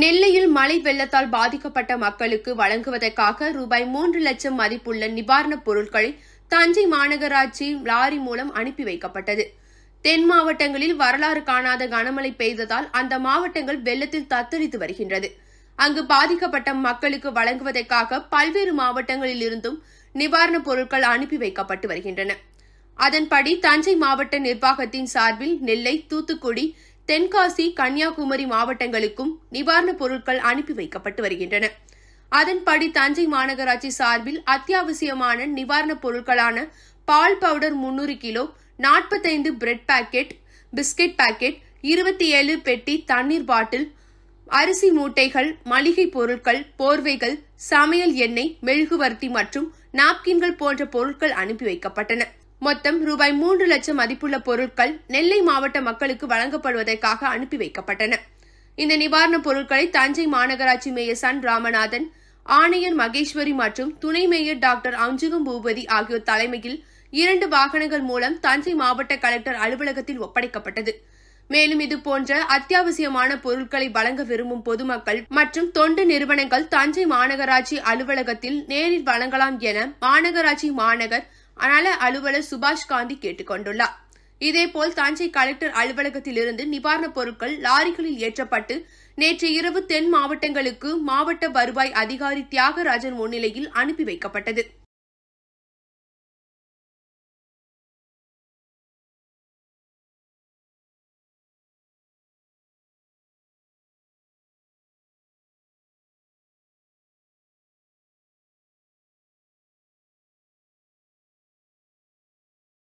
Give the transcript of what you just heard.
நெல்லையில் மழை வெள்ளத்தால் பாதிக்கப்பட்ட மக்களுக்கு வழங்குவதற்காக ரூபாய் மூன்று லட்சம் மதிப்புள்ள நிவாரணப் பொருட்களை தஞ்சை மாநகராட்சி லாரி மூலம் அனுப்பி வைக்கப்பட்டது தென் மாவட்டங்களில் வரலாறு காணாத கனமழை பெய்ததால் அந்த மாவட்டங்கள் வெள்ளத்தில் தத்தளித்து வருகின்றது அங்கு பாதிக்கப்பட்ட மக்களுக்கு வழங்குவதற்காக பல்வேறு மாவட்டங்களில் இருந்தும் நிவாரணப் பொருட்கள் அனுப்பி வைக்கப்பட்டு வருகின்றன அதன்படி தஞ்சை மாவட்ட நிர்வாகத்தின் சார்பில் நெல்லை தூத்துக்குடி தென்காசி கன்னியாகுமரி மாவட்டங்களுக்கும் நிவாரணப் பொருட்கள் அனுப்பி வைக்கப்பட்டு வருகின்றன அதன்படி தஞ்சை மாநகராட்சி சார்பில் அத்தியாவசியமான நிவாரணப் பொருட்களான பால் பவுடர் முன்னூறு கிலோ நாற்பத்தைந்து பிரெட் பாக்கெட் பிஸ்கட் பாக்கெட் இருபத்தி ஏழு பெட்டி தண்ணீர் பாட்டில் அரிசி மூட்டைகள் மளிகை பொருட்கள் போர்வைகள் சமையல் எண்ணெய் மெழுகுவர்த்தி மற்றும் நாப்கின்கள் போன்ற பொருட்கள் அனுப்பி வைக்கப்பட்டன மொத்தம் ரூபாய் மூன்று லட்சம் மதிப்புள்ள பொருட்கள் நெல்லை மாவட்ட மக்களுக்கு வழங்கப்படுவதற்காக அனுப்பி வைக்கப்பட்டன இந்த நிவாரணப் பொருட்களை தஞ்சை மாநகராட்சி மேயர் சன் ராமநாதன் ஆணையர் மகேஸ்வரி மற்றும் துணை மேயர் டாக்டர் அஞ்சுகம் பூபதி ஆகியோர் தலைமையில் இரண்டு வாகனங்கள் மூலம் தஞ்சை மாவட்ட கலெக்டர் அலுவலகத்தில் ஒப்படைக்கப்பட்டது மேலும் இதுபோன்ற அத்தியாவசியமான பொருட்களை வழங்க விரும்பும் பொதுமக்கள் மற்றும் தொண்டு நிறுவனங்கள் தஞ்சை மாநகராட்சி அலுவலகத்தில் நேரில் வழங்கலாம் என மாநகராட்சி மாநகர் நல அலுவலர் சுபாஷ் காந்தி கேட்டுக்கொண்டுள்ளார் இதேபோல் தஞ்சை கலெக்டர் அலுவலகத்திலிருந்து நிவாரணப் பொருட்கள் லாரிகளில் ஏற்றப்பட்டு நேற்று இரவு தென் மாவட்டங்களுக்கு மாவட்ட வருவாய் அதிகாரி தியாகராஜன் முன்னிலையில் அனுப்பி வைக்கப்பட்டது